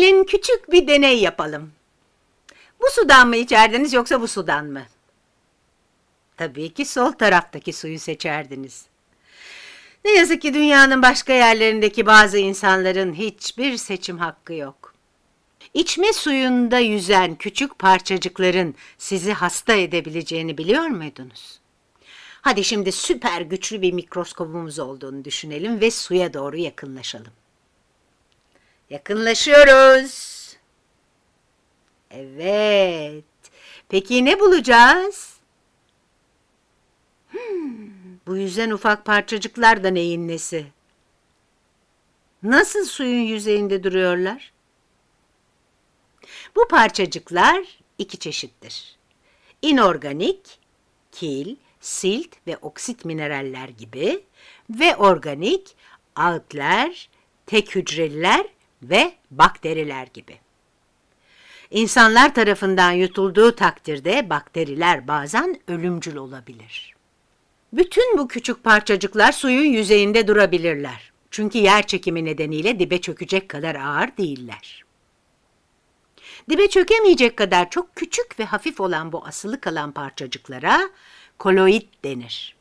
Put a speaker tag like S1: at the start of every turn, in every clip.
S1: Gelin küçük bir deney yapalım. Bu sudan mı içerdiniz yoksa bu sudan mı? Tabii ki sol taraftaki suyu seçerdiniz. Ne yazık ki dünyanın başka yerlerindeki bazı insanların hiçbir seçim hakkı yok. İçme suyunda yüzen küçük parçacıkların sizi hasta edebileceğini biliyor muydunuz? Hadi şimdi süper güçlü bir mikroskopumuz olduğunu düşünelim ve suya doğru yakınlaşalım. Yakınlaşıyoruz. Evet. Peki ne bulacağız? Hmm, bu yüzen ufak parçacıklar da neyin nesi? Nasıl suyun yüzeyinde duruyorlar? Bu parçacıklar iki çeşittir. İnorganik, kil, silt ve oksit mineraller gibi ve organik, altler, tek hücreliler ve bakteriler gibi. İnsanlar tarafından yutulduğu takdirde bakteriler bazen ölümcül olabilir. Bütün bu küçük parçacıklar suyun yüzeyinde durabilirler. Çünkü yer çekimi nedeniyle dibe çökecek kadar ağır değiller. Dibe çökemeyecek kadar çok küçük ve hafif olan bu asılı kalan parçacıklara koloid denir.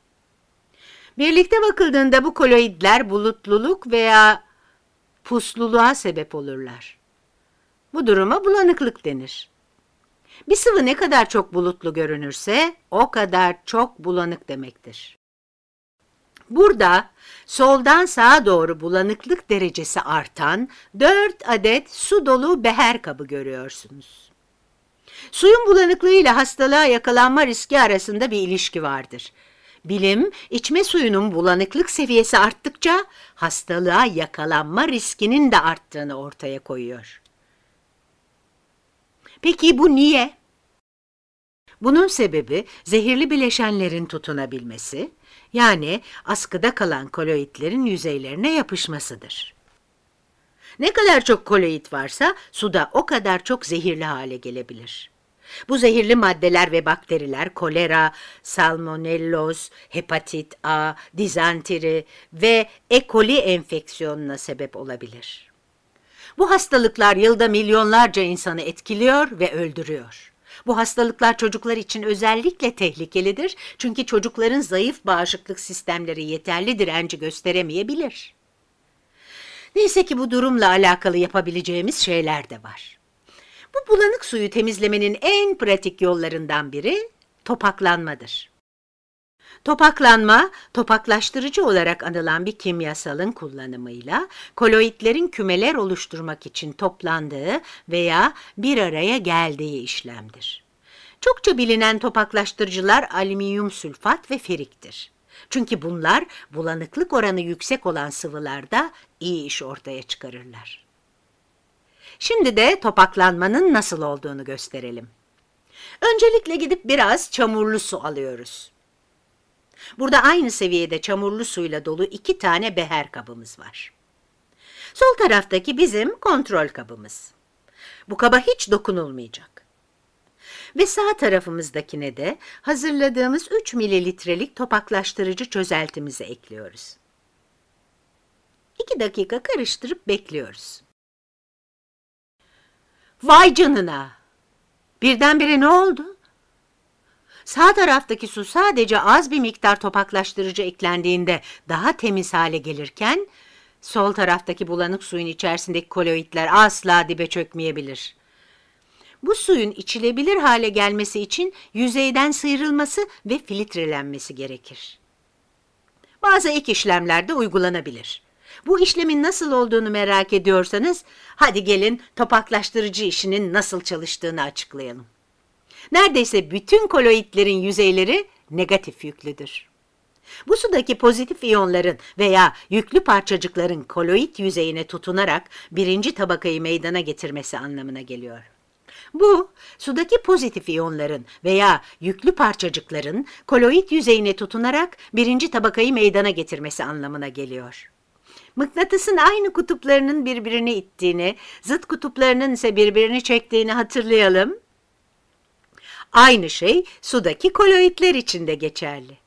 S1: Birlikte bakıldığında bu koloidler bulutluluk veya pusluluğa sebep olurlar. Bu duruma bulanıklık denir. Bir sıvı ne kadar çok bulutlu görünürse o kadar çok bulanık demektir. Burada soldan sağa doğru bulanıklık derecesi artan 4 adet su dolu beher kabı görüyorsunuz. Suyun bulanıklığıyla hastalığa yakalanma riski arasında bir ilişki vardır. Bilim, içme suyunun bulanıklık seviyesi arttıkça hastalığa yakalanma riskinin de arttığını ortaya koyuyor. Peki bu niye? Bunun sebebi zehirli bileşenlerin tutunabilmesi, yani askıda kalan koloidlerin yüzeylerine yapışmasıdır. Ne kadar çok koloid varsa suda o kadar çok zehirli hale gelebilir. Bu zehirli maddeler ve bakteriler kolera, salmonellos, hepatit A, dizantiri ve E. coli enfeksiyonuna sebep olabilir. Bu hastalıklar yılda milyonlarca insanı etkiliyor ve öldürüyor. Bu hastalıklar çocuklar için özellikle tehlikelidir çünkü çocukların zayıf bağışıklık sistemleri yeterli direnci gösteremeyebilir. Neyse ki bu durumla alakalı yapabileceğimiz şeyler de var. Bu bulanık suyu temizlemenin en pratik yollarından biri topaklanmadır. Topaklanma, topaklaştırıcı olarak anılan bir kimyasalın kullanımıyla koloidlerin kümeler oluşturmak için toplandığı veya bir araya geldiği işlemdir. Çokça bilinen topaklaştırıcılar alüminyum sülfat ve feriktir. Çünkü bunlar bulanıklık oranı yüksek olan sıvılarda iyi iş ortaya çıkarırlar. Şimdi de topaklanmanın nasıl olduğunu gösterelim. Öncelikle gidip biraz çamurlu su alıyoruz. Burada aynı seviyede çamurlu suyla dolu iki tane beher kabımız var. Sol taraftaki bizim kontrol kabımız. Bu kaba hiç dokunulmayacak. Ve sağ tarafımızdakine de hazırladığımız 3 mililitrelik topaklaştırıcı çözeltimizi ekliyoruz. 2 dakika karıştırıp bekliyoruz. Vay canına! Birdenbire ne oldu? Sağ taraftaki su sadece az bir miktar topaklaştırıcı eklendiğinde daha temiz hale gelirken, sol taraftaki bulanık suyun içerisindeki koloidler asla dibe çökmeyebilir. Bu suyun içilebilir hale gelmesi için yüzeyden sıyrılması ve filtrelenmesi gerekir. Bazı ek işlemler de uygulanabilir. Bu işlemin nasıl olduğunu merak ediyorsanız hadi gelin topaklaştırıcı işinin nasıl çalıştığını açıklayalım. Neredeyse bütün koloidlerin yüzeyleri negatif yüklüdür. Bu sudaki pozitif iyonların veya yüklü parçacıkların koloid yüzeyine tutunarak birinci tabakayı meydana getirmesi anlamına geliyor. Bu, sudaki pozitif iyonların veya yüklü parçacıkların koloid yüzeyine tutunarak birinci tabakayı meydana getirmesi anlamına geliyor. Mıknatısın aynı kutuplarının birbirini ittiğini, zıt kutuplarının ise birbirini çektiğini hatırlayalım. Aynı şey sudaki koloidler için de geçerli.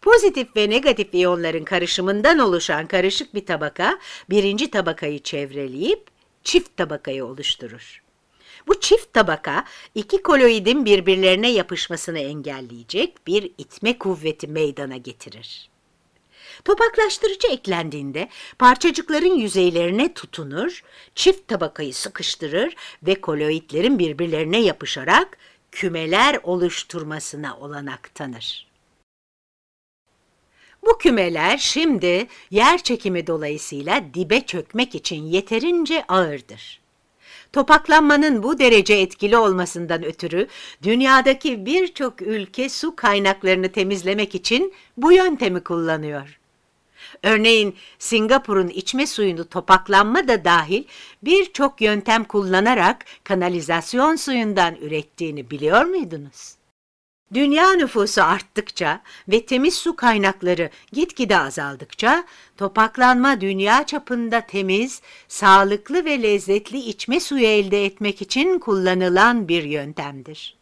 S1: Pozitif ve negatif iyonların karışımından oluşan karışık bir tabaka, birinci tabakayı çevreleyip çift tabakayı oluşturur. Bu çift tabaka iki koloidin birbirlerine yapışmasını engelleyecek bir itme kuvveti meydana getirir. Topaklaştırıcı eklendiğinde parçacıkların yüzeylerine tutunur, çift tabakayı sıkıştırır ve koloidlerin birbirlerine yapışarak kümeler oluşturmasına olanak tanır. Bu kümeler şimdi yer çekimi dolayısıyla dibe çökmek için yeterince ağırdır. Topaklanmanın bu derece etkili olmasından ötürü dünyadaki birçok ülke su kaynaklarını temizlemek için bu yöntemi kullanıyor. Örneğin Singapur'un içme suyunu topaklanma da dahil birçok yöntem kullanarak kanalizasyon suyundan ürettiğini biliyor muydunuz? Dünya nüfusu arttıkça ve temiz su kaynakları gitgide azaldıkça topaklanma dünya çapında temiz, sağlıklı ve lezzetli içme suyu elde etmek için kullanılan bir yöntemdir.